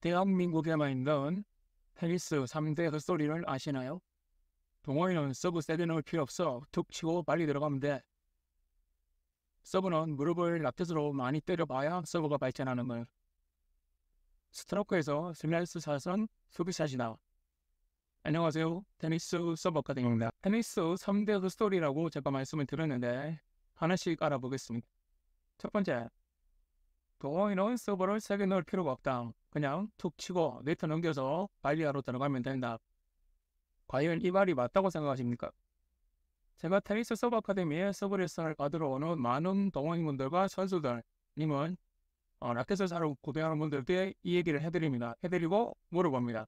대한민국에만 있는 테니스 3대 헛소리를 아시나요? 동호인은 서브 세대 넣을 필요 없어 툭 치고 빨리 들어가면 돼. 서브는 무릎을 라켓으로 많이 때려봐야 서브가 발전하는 걸. 스트로크에서 스라이스 사선 수비샷이 나와. 안녕하세요. 테니스 서브 어카데미입니다. 테니스 3대 헛소리라고 제가 말씀을 드렸는데 하나씩 알아보겠습니다. 첫 번째, 동호인은 서버를 세게 넣을 필요가 없다. 그냥 툭 치고 네트 넘겨서 발리하러 들어가면 된다. 과연 이 말이 맞다고 생각하십니까? 제가 테니스 서버 아카데미에 서버 레슨을 받으러 오는 많은 동호인분들과 선수들, 님은 어, 라켓을 사러 구매하는 분들께 이 얘기를 해드립니다. 해드리고 물어봅니다.